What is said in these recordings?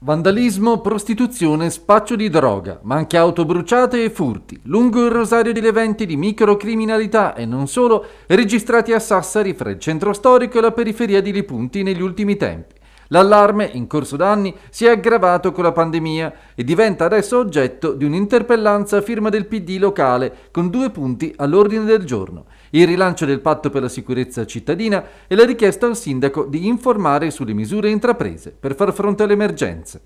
Vandalismo, prostituzione, spaccio di droga, ma anche auto bruciate e furti. Lungo il rosario degli eventi di microcriminalità e non solo, registrati a Sassari fra il centro storico e la periferia di Lipunti negli ultimi tempi. L'allarme, in corso d'anni, si è aggravato con la pandemia e diventa adesso oggetto di un'interpellanza a firma del PD locale con due punti all'ordine del giorno, il rilancio del patto per la sicurezza cittadina e la richiesta al sindaco di informare sulle misure intraprese per far fronte alle emergenze.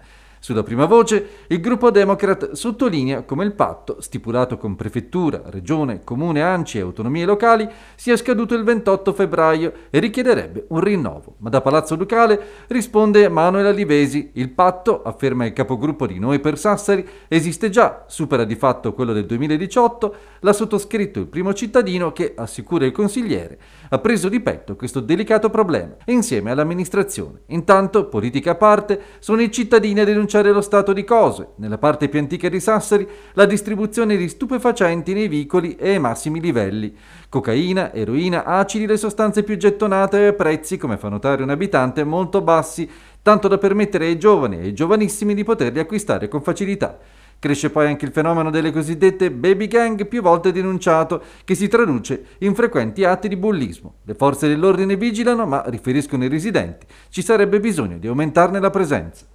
Sulla prima voce, il gruppo Democrat sottolinea come il patto, stipulato con prefettura, regione, comune, ANCI e autonomie locali, sia scaduto il 28 febbraio e richiederebbe un rinnovo. Ma da Palazzo Ducale risponde Manuela Livesi, il patto, afferma il capogruppo di Noi per Sassari, esiste già, supera di fatto quello del 2018, l'ha sottoscritto il primo cittadino che, assicura il consigliere, ha preso di petto questo delicato problema insieme all'amministrazione. Intanto, politica a parte, sono i cittadini a denunciare denunciare lo stato di cose, nella parte più antica di Sassari, la distribuzione di stupefacenti nei vicoli è ai massimi livelli. Cocaina, eroina, acidi, le sostanze più gettonate e a prezzi, come fa notare un abitante, molto bassi, tanto da permettere ai giovani e ai giovanissimi di poterli acquistare con facilità. Cresce poi anche il fenomeno delle cosiddette baby gang, più volte denunciato, che si traduce in frequenti atti di bullismo. Le forze dell'ordine vigilano, ma riferiscono i residenti, ci sarebbe bisogno di aumentarne la presenza.